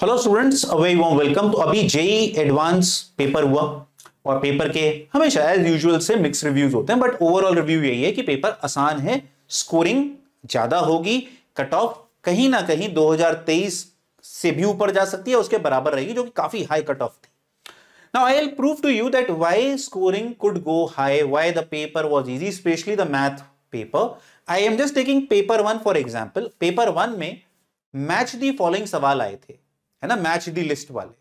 Hello students away welcome तो अभी JEE advance paper हुआ और पेपर के हमेशा एज यूजुअल से मिक्स रिव्यूज होते हैं बट ओवरऑल रिव्यू यही है कि पेपर आसान है स्कोरिंग ज्यादा होगी कट ऑफ कहीं ना कहीं 2023 से भी ऊपर जा सकती है उसके बराबर रहेगी जो कि काफी हाई कट ऑफ थी now I'll prove to you that why scoring could go high why the paper was easy specially the math paper I am just taking paper one for example paper one में match the following सवाल आए थे है ना match the list वाले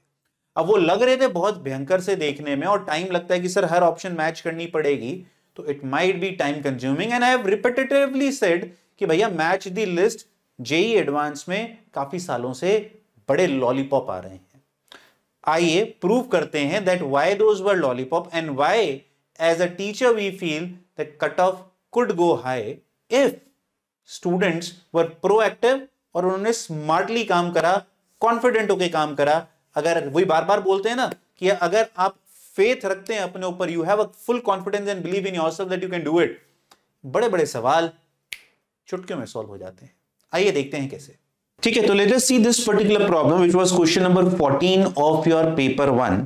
अब वो लग रहे थे बहुत भयंकर से देखने में और टाइम लगता है कि सर हर ऑप्शन मैच करनी पड़ेगी तो it might be time consuming and I have repetitively said कि भैया match the list JEE advance में काफी सालों से बड़े लॉलीपॉप आ रहे हैं आइए प्रूव करते हैं that why those were lollipop and why as a teacher we feel that cut off could go high if students were proactive और उन्होंने स्मार्टली काम करा कॉन्फिडेंट होके काम करा अगर वही बार बार बोलते हैं ना कि अगर आप फेथ रखते हैं अपने ऊपर you have a full confidence and believe in yourself that you can do it बड़े बड़े सवाल चुटकियों में सॉल्व हो जाते हैं आइए देखते हैं कैसे ठीक है तो let us see this particular problem which was question number 14 of your paper 1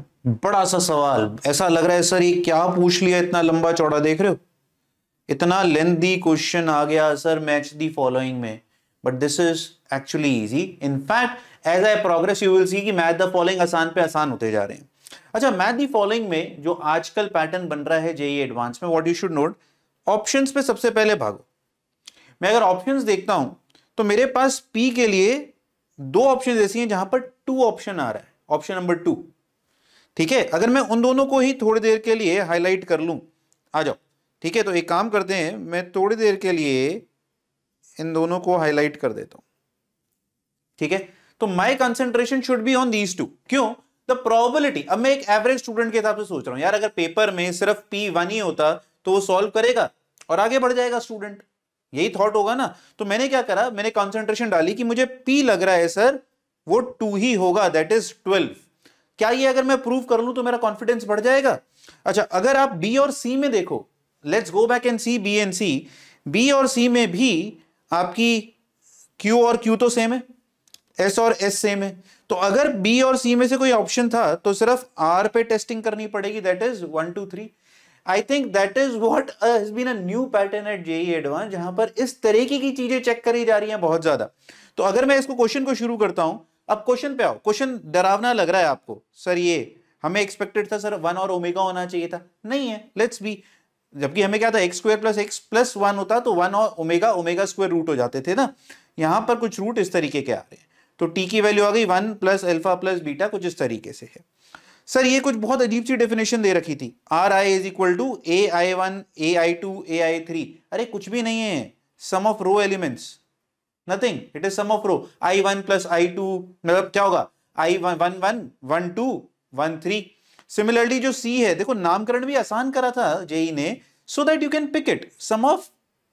बड़ा सा सवाल ऐसा लग रहा है सर ये क्या पूछ लिया इतना लंबा चौड़ा देख रहे हो इतना लेंथी क्वेश्चन आ गया सर मैच दी फॉलोइंग में but this is actually easy in fact as I progress you will see कि मैथ द फॉलोइंग आसान पे आसान होते जा रहे हैं अच्छा मैथ दी फॉलोइंग में जो आजकल पैटर्न बन रहा है जेई एडवांस e में what you should note option पे सबसे पहले भागो मैं अगर ऑप्शन देखता हूं तो मेरे पास पी के लिए दो ऑप्शन ऐसी हैं जहां पर टू ऑप्शन आ रहा है ऑप्शन नंबर टू ठीक है अगर मैं उन दोनों को ही थोड़ी देर के लिए हाईलाइट कर लूं आ जाओ ठीक है तो एक काम करते हैं मैं थोड़ी देर के लिए इन दोनों को हाईलाइट कर देता हूं ठीक है तो my concentration should be on these two क्यों द प्रोबिलिटी अब मैं एक एवरेज स्टूडेंट के हिसाब से सोच रहा हूं यार अगर पेपर में सिर्फ पी वन ही होता तो वो सॉल्व करेगा और आगे बढ़ जाएगा स्टूडेंट यही थॉट होगा ना तो मैंने क्या करा मैंने कॉन्सेंट्रेशन डाली कि मुझे पी लग रहा है सर वो टू ही होगा दैट इज ट्वेल्व क्या ये अगर मैं प्रूव कर लूं तो मेरा कॉन्फिडेंस बढ़ जाएगा अच्छा अगर आप बी और सी में देखो let's go back and C B and C B और सी में भी आपकी क्यू और क्यू तो सेम है एस और एस सेम है तो अगर बी और सी में से कोई ऑप्शन था तो सिर्फ आर पे टेस्टिंग करनी पड़ेगी that is one two three I think that is what been a new pattern at JEE advance जहां पर इस तरीके की चीजें चेक करी जा रही हैं बहुत ज्यादा तो अगर मैं इसको क्वेश्चन को शुरू करता हूं अब क्वेश्चन पे आओ क्वेश्चन डरावना लग रहा है आपको सर ये हमें एक्सपेक्टेड था सर वन और ओमेगा होना चाहिए था नहीं है लेट्स बी जबकि हमें क्या था X square plus x plus one होता तो वन और ओमेगा ओमेगा स्क्वायर रूट हो जाते थे ना यहां पर कुछ रूट इस तरीके के आ रहे हैं तो टी की वैल्यू आ गई one plus alpha plus beta कुछ इस तरीके से है सर ये कुछ बहुत अजीब सी डेफिनेशन दे रखी थी R I is equal to A I one A I two A I three अरे कुछ भी नहीं है sum of row elements nothing it is sum of row I one plus I two मतलब क्या होगा I one one one one two one three similarly जो C है देखो नामकरण भी आसान करा था जेई e ने so that you can pick it sum of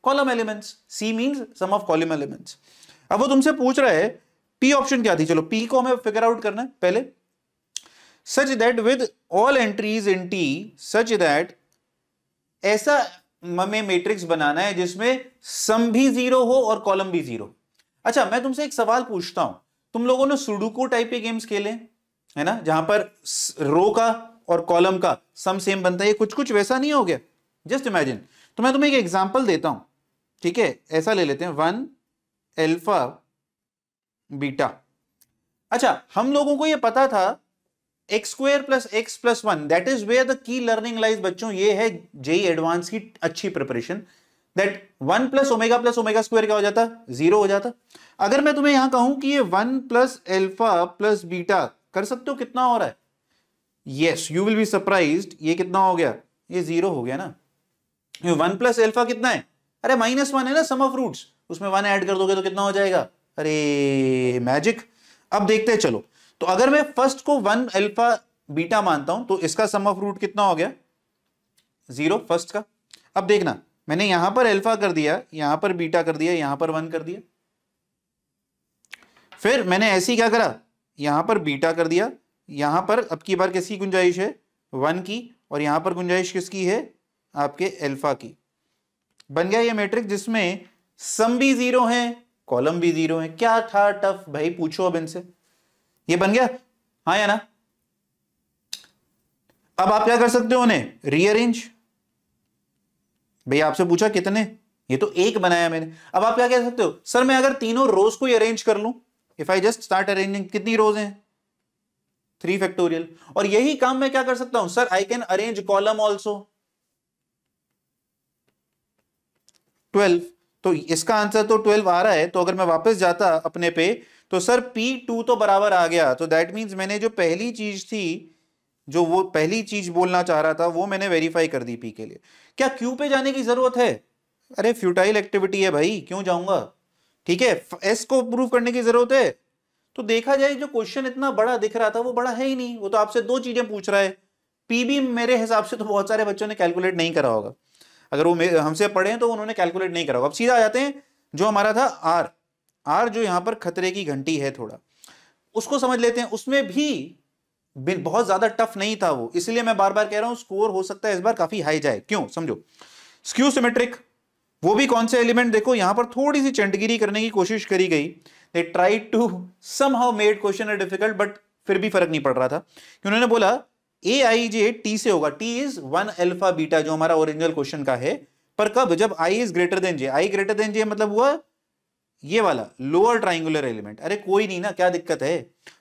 column elements C means sum of column elements अब वो तुमसे पूछ रहा है पी ऑप्शन क्या थी चलो पी को हमें फिगर आउट करना है पहले such that with all entries in T such that ऐसा हमें मैट्रिक्स बनाना है जिसमें सम भी जीरो हो और कॉलम भी जीरो अच्छा मैं तुमसे एक सवाल पूछता हूं तुम लोगों ने सुडुको टाइप के गेम्स खेले है ना जहां पर रो का और कॉलम का सम सेम बनता है कुछ कुछ वैसा नहीं हो गया जस्ट इमेजिन तो मैं तुम्हें एक एग्जाम्पल देता हूं ठीक है ऐसा ले लेते हैं वन एल्फा बीटा अच्छा हम लोगों को ये पता था x square plus x plus one that is where the key learning lies बच्चों ये है जेई एडवांस e की अच्छी preparation that one plus omega plus omega square क्या हो जाता जीरो हो जाता अगर मैं तुम्हें यहां कहूं कि ये one plus alpha plus beta कर सकते हो कितना हो रहा है yes you will be surprise ये कितना हो गया ये जीरो हो गया ना ये वन प्लस एल्फा कितना है अरे माइनस वन है ना सम ऑफ रूट्स उसमें वन ऐड कर दोगे तो कितना हो जाएगा अरे मैजिक अब देखते हैं चलो तो अगर मैं फर्स्ट को वन अल्फा बीटा मानता हूं तो इसका सम ऑफ रूट कितना हो गया जीरो फर्स्ट का अब देखना मैंने यहां पर अल्फा कर दिया यहां पर बीटा कर दिया यहां पर वन कर दिया फिर मैंने ऐसी क्या करा यहां पर बीटा कर दिया यहां पर अब की बार किसकी गुंजाइश है वन की और यहां पर गुंजाइश किसकी है आपके अल्फा की बन गया ये मैट्रिक जिसमें सम भी जीरो है कॉलम भी जीरो है क्या था टफ भाई पूछो अब इनसे ये बन गया हा या ना अब आप क्या कर सकते हो उन्हें रीअरेंज भाई आपसे पूछा कितने ये तो एक बनाया मैंने अब आप क्या कह सकते हो सर मैं अगर तीनों रोज को अरेंज कर लू if I just start arranging कितनी रोज हैं थ्री फैक्टोरियल और यही काम मैं क्या कर सकता हूं sir I can arrange column also twelve तो इसका आंसर तो ट्वेल्व आ रहा है तो अगर मैं वापस जाता अपने पे तो सर पी टू तो बराबर आ गया तो दैट मीन्स मैंने जो पहली चीज थी जो वो पहली चीज बोलना चाह रहा था वो मैंने वेरीफाई कर दी पी के लिए क्या क्यू पे जाने की जरूरत है अरे फ्यूटाइल एक्टिविटी है भाई क्यों जाऊंगा ठीक है एस को प्रूव करने की जरूरत है तो देखा जाए जो क्वेश्चन इतना बड़ा दिख रहा था वो बड़ा है ही नहीं वो तो आपसे दो चीजें पूछ रहा है पी भी मेरे हिसाब से तो बहुत सारे बच्चों ने कैलकुलेट नहीं करा होगा अगर वो हमसे पढ़े तो उन्होंने कैलकुलेट नहीं करा अब सीधा आ जाते हैं जो हमारा था आर आर जो यहां पर खतरे की घंटी है थोड़ा उसको समझ लेते हैं उसमें भी बहुत ज्यादा टफ नहीं था वो इसलिए मैं बार बार कह रहा हूं स्कोर हो सकता है इस बार काफी हाई जाए क्यों समझो स्क्यू सिमेट्रिक वो भी कौन से एलिमेंट देखो यहां पर थोड़ी सी चंडगिरी करने की कोशिश करी गई they try to somehow made question difficult but फिर भी फर्क नहीं पड़ रहा था कि उन्होंने बोला ए आई जे टी से होगा T is one alpha beta जो हमारा ओरिजिनल क्वेश्चन का है पर कब जब I is greater than J I greater than J मतलब हुआ ये वाला लोअर ट्राइंगुलर एलिमेंट अरे कोई नहीं ना क्या दिक्कत है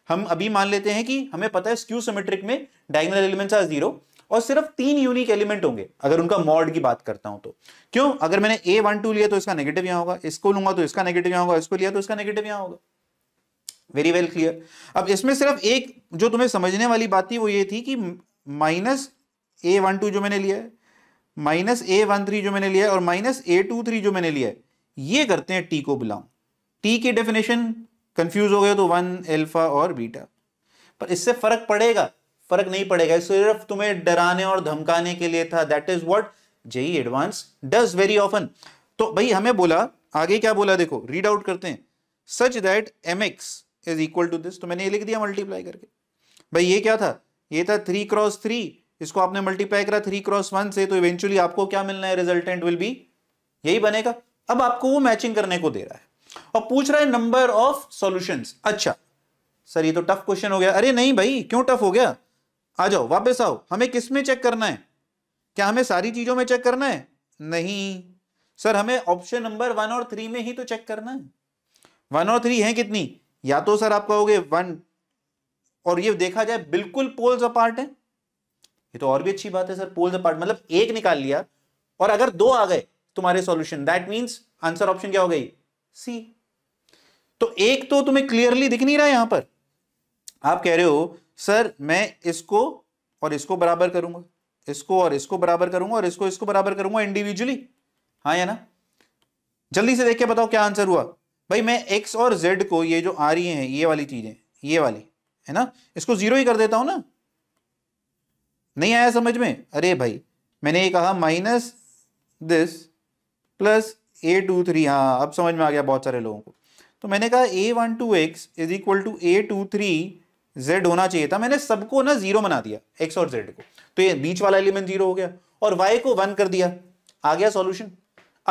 हम अभी मान लेते हैं कि हमें पता है स्क्यू सिमेट्रिक में डायगोनल एलिमेंट्स आर जीरो और सिर्फ तीन यूनिक एलिमेंट होंगे अगर उनका मॉड की बात करता हूं तो क्यों अगर मैंने ए वन टू लिया तो इसका नेगेटिव यहां होगा इसको लूंगा तो इसका नेगेटिव यहां होगा इसको लिया तो इसका नेगेटिव यहां होगा वेरी वेल क्लियर अब इसमें सिर्फ एक जो तुम्हें समझने वाली बात थी वो ये थी कि माइनस ए वन टू जो मैंने लिया है माइनस ए वन थ्री जो मैंने लिया है और माइनस ए टू थ्री जो मैंने लिया है ये करते हैं टी को बिलोंग टी की डेफिनेशन कंफ्यूज हो गए तो वन एल्फा और बीटा पर इससे फर्क पड़ेगा फर्क नहीं पड़ेगा सिर्फ तुम्हें डराने और धमकाने के लिए था that is what JEE advance does very often तो भाई हमें बोला आगे क्या बोला देखो रीड आउट करते हैं such that M x is equal to this तो मैंने ये लिख दिया मल्टीप्लाई करके भाई ये क्या था ये था थ्री क्रॉस थ्री इसको आपने मल्टीप्लाई करा थ्री क्रॉस वन से तो इवेंचुअली आपको क्या मिलना है रिजल्टेंट विल बी यही बनेगा अब आपको वो मैचिंग करने को दे रहा है और पूछ रहा है नंबर ऑफ सोल्यूशन अच्छा सर ये तो टफ क्वेश्चन हो गया अरे नहीं भाई क्यों टफ हो गया आ जाओ वापस आओ हमें किस में चेक करना है क्या हमें सारी चीजों में चेक करना है नहीं सर हमें ऑप्शन नंबर वन और थ्री में ही तो चेक करना है वन और थ्री है कितनी या तो सर आप कहोगे वन और ये देखा जाए बिल्कुल पोल्स अपार्ट है ये तो और भी अच्छी बात है सर पोल्स अपार्ट मतलब एक निकाल लिया और अगर दो आ गए तुम्हारे solution that means answer option क्या हो गई सी तो एक तो तुम्हें क्लियरली दिख नहीं रहा यहां पर आप कह रहे हो सर मैं इसको और इसको बराबर करूंगा इसको और इसको बराबर करूंगा और इसको इसको बराबर करूंगा इंडिविजुअली हाँ या ना जल्दी से देख के बताओ क्या आंसर हुआ भाई मैं एक्स और जेड को ये जो आ रही हैं ये वाली चीज़ें ये वाली है ना इसको ज़ीरो ही कर देता हूं ना नहीं आया समझ में अरे भाई मैंने ये कहा minus this plus A two three हाँ अब समझ में आ गया बहुत सारे लोगों को तो मैंने कहा A one two x is equal to A two three Z होना चाहिए था मैंने सबको ना जीरो बना दिया एक्स और जेड को तो ये बीच वाला एलिमेंट जीरो हो गया और वाई को वन कर दिया आ गया सॉल्यूशन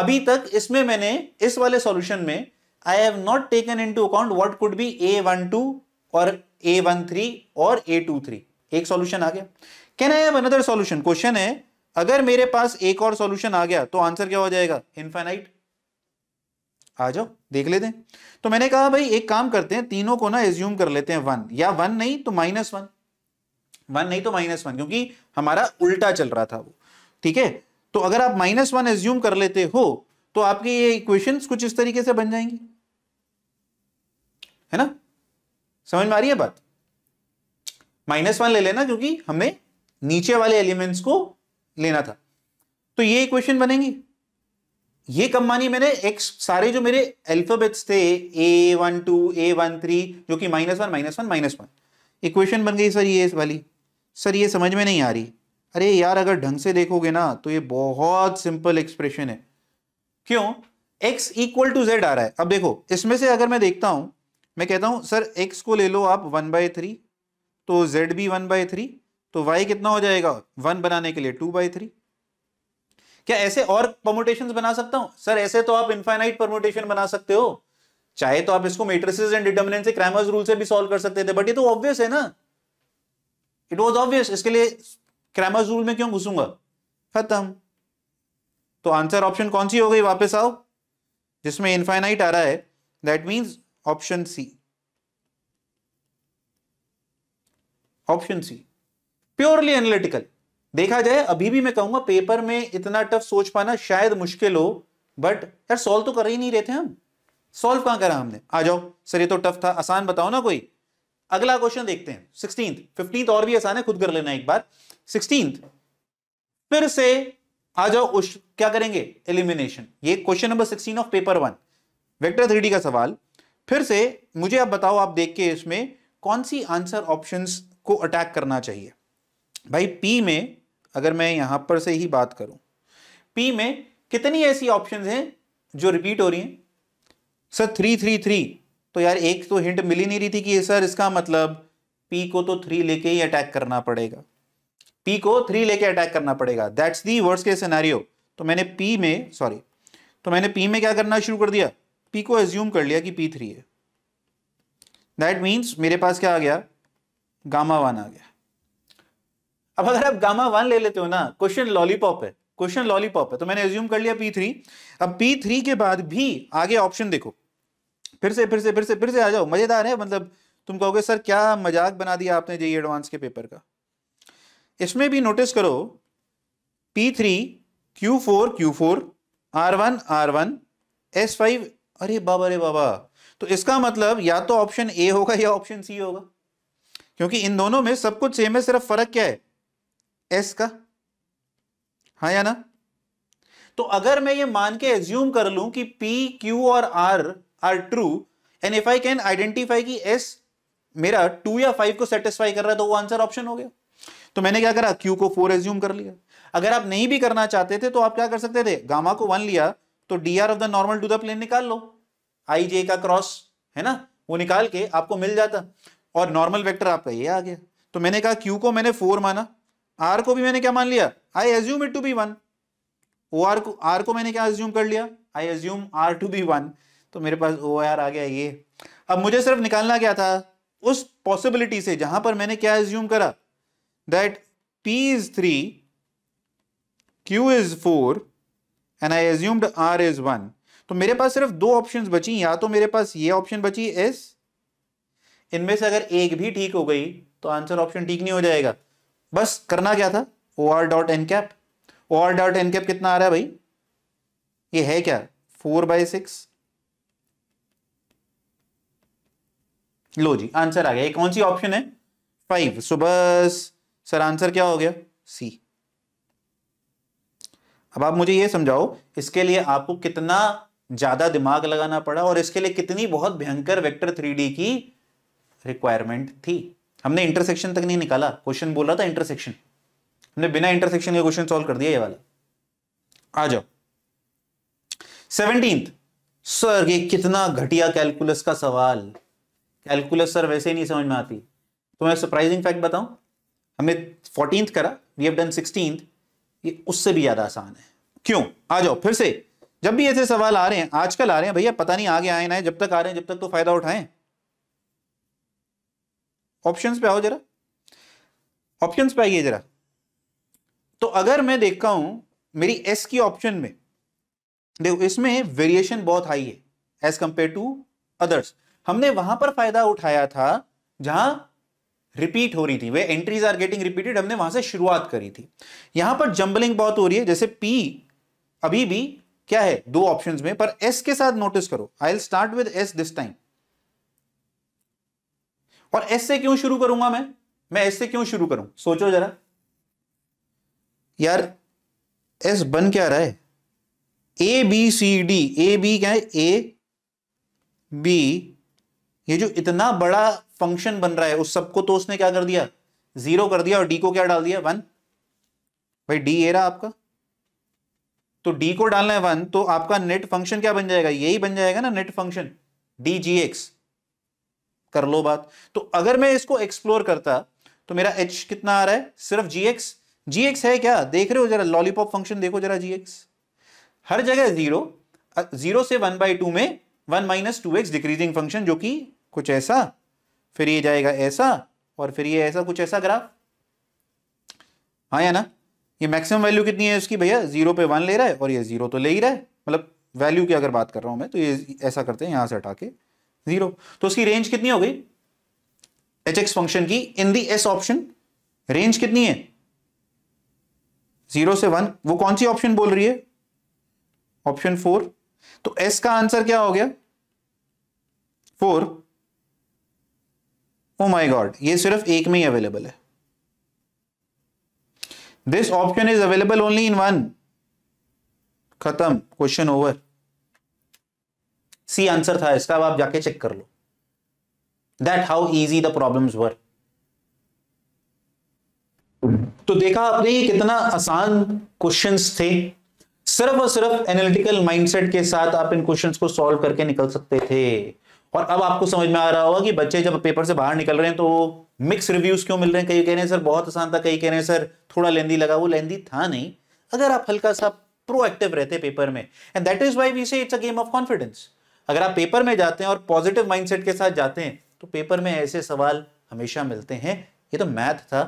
अभी तक इसमें मैंने इस वाले सॉल्यूशन में I have not taken into account what could be A12 और A13 और A23 एक सॉल्यूशन आ गया can I have another solution question है अगर मेरे पास एक और सॉल्यूशन आ गया तो आंसर क्या हो जाएगा इनफाइनाइट आ जाओ देख लेते हैं तो मैंने कहा भाई एक काम करते हैं तीनों को ना एज्यूम कर लेते हैं वन या वन नहीं तो माइनस वन वन नहीं तो माइनस वन क्योंकि हमारा उल्टा चल रहा था वो ठीक है तो अगर आप माइनस वन एज्यूम कर लेते हो तो आपकी ये इक्वेशंस कुछ इस तरीके से बन जाएंगी है ना समझ में आ रही है बात माइनस वन ले लेना क्योंकि हमने नीचे वाले एलिमेंट्स को लेना था तो ये इक्वेशन बनेगी ये कम मानी मैंने एक्स सारे जो मेरे अल्फाबेट्स थे A one two A one three जो कि minus one minus one minus one equation बन गई सर ये वाली सर ये समझ में नहीं आ रही अरे यार अगर ढंग से देखोगे ना तो ये बहुत सिंपल एक्सप्रेशन है क्यों एक्स इक्वल टू जेड आ रहा है अब देखो इसमें से अगर मैं देखता हूं मैं कहता हूँ सर एक्स को ले लो आप वन बाई थ्री तो जेड भी वन बाई थ्री तो वाई कितना हो जाएगा वन बनाने के लिए टू बाई थ्री क्या ऐसे और परमोटेशन बना सकता हूँ सर ऐसे तो आप इनफाइनाइट परमोटेशन बना सकते हो चाहे तो आप इसको मेट्रिसेस एंड डिटर्मिनेंट से क्रैमर्स रूल से भी सॉल्व कर सकते थे बट ये तो ऑब्वियस है ना इट वाज ऑब्वियस इसके लिए क्रैमर्स रूल में क्यों घुसूंगा खत्म तो आंसर ऑप्शन कौन सी हो गई वापस आओ जिसमें इनफाइनाइट आ रहा है that means option C option C purely analytical देखा जाए अभी भी मैं कहूंगा पेपर में इतना टफ सोच पाना शायद मुश्किल हो बट यार सॉल्व तो कर ही नहीं रहे थे हम सॉल्व कहां करा हमने आ जाओ सर ये तो टफ था आसान बताओ ना कोई अगला क्वेश्चन देखते हैं सिक्सटीन फिफ्टींथ और भी आसान है खुद कर लेना एक बार सिक्सटीन फिर से आ जाओ उस क्या करेंगे एलिमिनेशन ये question number sixteen of paper one vector three का सवाल फिर से मुझे आप बताओ आप देख के इसमें कौन सी आंसर ऑप्शंस को अटैक करना चाहिए भाई पी में अगर मैं यहां पर से ही बात करूं पी में कितनी ऐसी ऑप्शंस हैं जो रिपीट हो रही हैं सर थ्री थ्री थ्री तो यार एक तो हिंट मिल ही नहीं रही थी कि सर इसका मतलब पी को तो थ्री लेके ही अटैक करना पड़ेगा पी को थ्री लेके अटैक करना पड़ेगा दैट्स दी वर्ड्स के सिनारियो तो मैंने पी में सॉरी तो मैंने पी में क्या करना शुरू कर दिया पी को एज्यूम कर लिया कि पी थ्री है दैट मीन्स मेरे पास क्या आ गया गामा वन आ गया अब अगर आप गामा वन ले लेते हो ना क्वेश्चन लॉलीपॉप है क्वेश्चन लॉलीपॉप है तो मैंने एज्यूम कर लिया पी थ्री अब पी थ्री के बाद भी आगे ऑप्शन देखो फिर से फिर से फिर से फिर से आ जाओ मजेदार है मतलब तुम कहोगे सर क्या मजाक बना दिया आपने जेई एडवांस e के पेपर का इसमें भी नोटिस करो P three Q four Q four R one R one S five अरे बाबा अरे बाबा तो इसका मतलब या तो ऑप्शन ए होगा या ऑप्शन सी होगा क्योंकि इन दोनों में सब कुछ सेम है सिर्फ फर्क क्या है एस का हाँ या ना तो अगर मैं ये मान के एज्यूम कर लूं कि पी क्यू और R are true and if I can identify कि एस मेरा टू या फाइव को सेटिस्फाई कर रहा है तो वो आंसर ऑप्शन हो गया तो मैंने क्या करा क्यू को फोर एज्यूम कर लिया अगर आप नहीं भी करना चाहते थे तो आप क्या कर सकते थे गामा को वन लिया तो D R of the normal to the plane निकाल लो आई जे का क्रॉस है ना वो निकाल के आपको मिल जाता और नॉर्मल वेक्टर आपका ये आ गया तो मैंने कहा क्यू को मैंने फोर माना आर को भी मैंने क्या मान लिया I assume it to be one O R को आर को मैंने क्या एज्यूम कर लिया I assume R to be one तो मेरे पास ओ आर आ गया ये अब मुझे सिर्फ निकालना क्या था उस पॉसिबिलिटी से जहां पर मैंने क्या एज्यूम करा that P is three Q is four and I assumed R is one तो मेरे पास सिर्फ दो ऑप्शन बची या तो मेरे पास ये ऑप्शन बची एस इनमें से अगर एक भी ठीक हो गई तो आंसर ऑप्शन ठीक नहीं हो जाएगा बस करना क्या था O R dot N cap O R dot N cap कितना आ रहा है भाई ये है क्या फोर बाय सिक्स लो जी आंसर आ गया ये कौन सी ऑप्शन है फाइव सो बस सर आंसर क्या हो गया सी अब आप मुझे ये समझाओ इसके लिए आपको कितना ज़्यादा दिमाग लगाना पड़ा और इसके लिए कितनी बहुत भयंकर वेक्टर थ्री की रिक्वायरमेंट थी हमने इंटरसेक्शन तक नहीं निकाला क्वेश्चन बोल रहा था इंटरसेक्शन हमने बिना इंटरसेक्शन के क्वेश्चन सॉल्व कर दिया ये वाला आ जाओ सेवनटींथ सर ये कितना घटिया कैलकुलस का सवाल कैलकुलस सर वैसे ही नहीं समझ में आती तो मैं सरप्राइजिंग फैक्ट बताऊं हमने फोर्टीन करा वी हैव डन सिक्सटींथ ये उससे भी ज़्यादा आसान है क्यों आ जाओ फिर से जब भी ऐसे सवाल आ रहे हैं आजकल आ रहे हैं भैया पता नहीं आगे आए ना जब तक आ रहे हैं जब तक तो फ़ायदा उठाएं ऑप्शंस पे आओ जरा ऑप्शंस पे आइए जरा तो अगर मैं देखता हूं मेरी एस की ऑप्शन में देखो इसमें वेरिएशन बहुत हाई है एज कंपेयर टू अदर्स हमने वहां पर फायदा उठाया था जहां रिपीट हो रही थी वे एंट्रीज आर गेटिंग रिपीटेड हमने वहां से शुरुआत करी थी यहां पर जंबलिंग बहुत हो रही है जैसे पी अभी भी क्या है दो ऑप्शंस में पर एस के साथ नोटिस करो I will start with S this time और एस से क्यों शुरू करूंगा मैं मैं एस से क्यों शुरू करूं सोचो जरा यार एस बन क्या रहा है A B C D A B क्या है ए बी ये जो इतना बड़ा फंक्शन बन रहा है उस सबको तो उसने क्या कर दिया जीरो कर दिया और डी को क्या डाल दिया वन भाई डी ए रहा आपका तो डी को डालना है वन तो आपका नेट फंक्शन क्या बन जाएगा यही बन जाएगा ना net function D G x कर लो बात तो अगर मैं इसको एक्सप्लोर करता तो मेरा एच कितना आ रहा है सिर्फ जी एक्स जी एक्स है क्या देख रहे हो जरा लॉलीपॉप फंक्शन देखो जरा जी एक्स हर जगह जीरो जीरो से वन बाई टू में one minus two x decreasing function जो कि कुछ ऐसा फिर ये जाएगा ऐसा और फिर ये ऐसा कुछ ऐसा ग्राफ हाँ या ना ये मैक्सिमम वैल्यू कितनी है उसकी भैया जीरो पे वन ले रहा है और ये जीरो तो ले ही रहा है मतलब वैल्यू की अगर बात कर रहा हूं मैं तो ये ऐसा करते हैं यहां से हटा के जीरो तो उसकी रेंज कितनी हो गई एच एक्स फंक्शन की in the S option range कितनी है जीरो से वन वो कौन सी ऑप्शन बोल रही है ऑप्शन फोर तो एस का आंसर क्या हो गया फोर ओ माई गॉड ये सिर्फ एक में ही अवेलेबल है this option is available only in one खत्म क्वेश्चन ओवर सी आंसर था इसका अब आप जाके चेक कर लो that how easy the problem were तो देखा आपने ये कितना आसान क्वेश्चंस थे सिर्फ और सिर्फ एनालिटिकल माइंडसेट के साथ आप इन क्वेश्चंस को सॉल्व करके निकल सकते थे और अब आपको समझ में आ रहा होगा कि बच्चे जब पेपर से बाहर निकल रहे हैं तो वो मिक्स रिव्यूज क्यों मिल रहे हैं कई कह रहे हैं सर बहुत आसान था कई कह रहे हैं सर थोड़ा लेंदी लगा वो लेंदी था नहीं अगर आप हल्का सा प्रोएक्टिव रहते पेपर में and that is why we say it's a game of confidence अगर आप पेपर में जाते हैं और पॉजिटिव माइंड के साथ जाते हैं तो पेपर में ऐसे सवाल हमेशा मिलते हैं ये तो मैथ था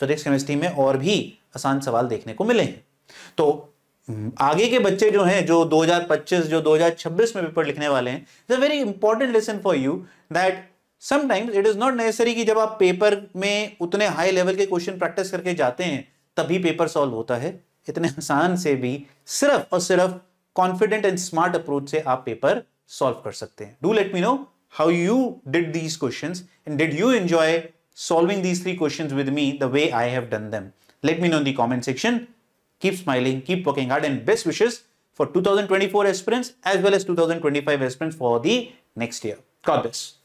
फिजिक्स केमिस्ट्री में और भी आसान सवाल देखने को मिले हैं तो आगे के बच्चे जो हैं जो 2025 जो 2026 में पेपर लिखने वाले हैं it's a very important lesson for you that sometimes it is not necessary कि जब आप पेपर में उतने हाई लेवल के क्वेश्चन प्रैक्टिस करके जाते हैं तभी पेपर सॉल्व होता है इतने आसान से भी सिर्फ और सिर्फ कॉन्फिडेंट एंड स्मार्ट अप्रोच से आप पेपर सॉल्व कर सकते हैं do let me know how you did these questions and did you enjoy solving these three questions with me the way I have done them let me know in the comment section Keep smiling, keep working hard and best wishes for 2024 aspirants as well as 2025 aspirants for the next year. God bless.